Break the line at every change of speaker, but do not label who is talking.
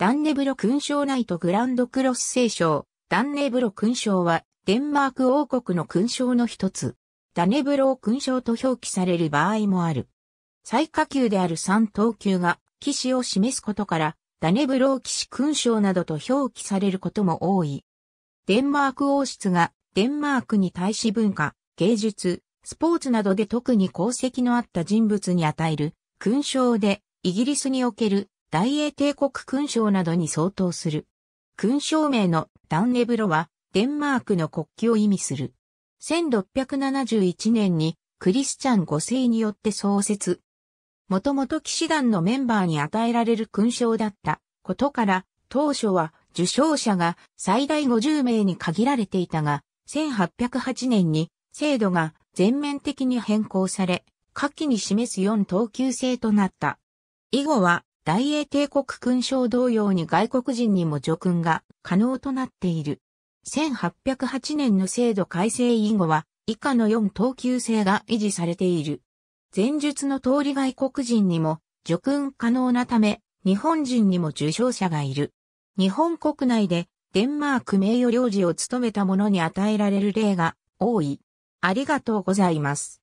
ダンネブロ勲章ナイトグランドクロス聖章。ダンネブロ勲章
は、デンマーク王国の勲章の一つ。ダネブロ勲章と表記される場合もある。最下級である三等級が、騎士を示すことから、ダネブロー騎士勲章などと表記されることも多い。デンマーク王室が、デンマークに対し文化、芸術、スポーツなどで特に功績のあった人物に与える、勲章で、イギリスにおける大英帝国勲章などに相当する。勲章名のダンネブロは、デンマークの国旗を意味する。1671年にクリスチャン五世によって創設。もともと騎士団のメンバーに与えられる勲章だったことから、当初は受賞者が最大50名に限られていたが、1808年に制度が全面的に変更され、下記に示す4等級制となった。以後は大英帝国勲章同様に外国人にも叙勲が可能となっている。1808年の制度改正以後は以下の4等級制が維持されている。前述の通り外国人にも叙勲可能なため日本人にも受賞者がいる。日本国内でデンマーク名誉領事を務めた者
に与えられる例が多い。ありがとうございます。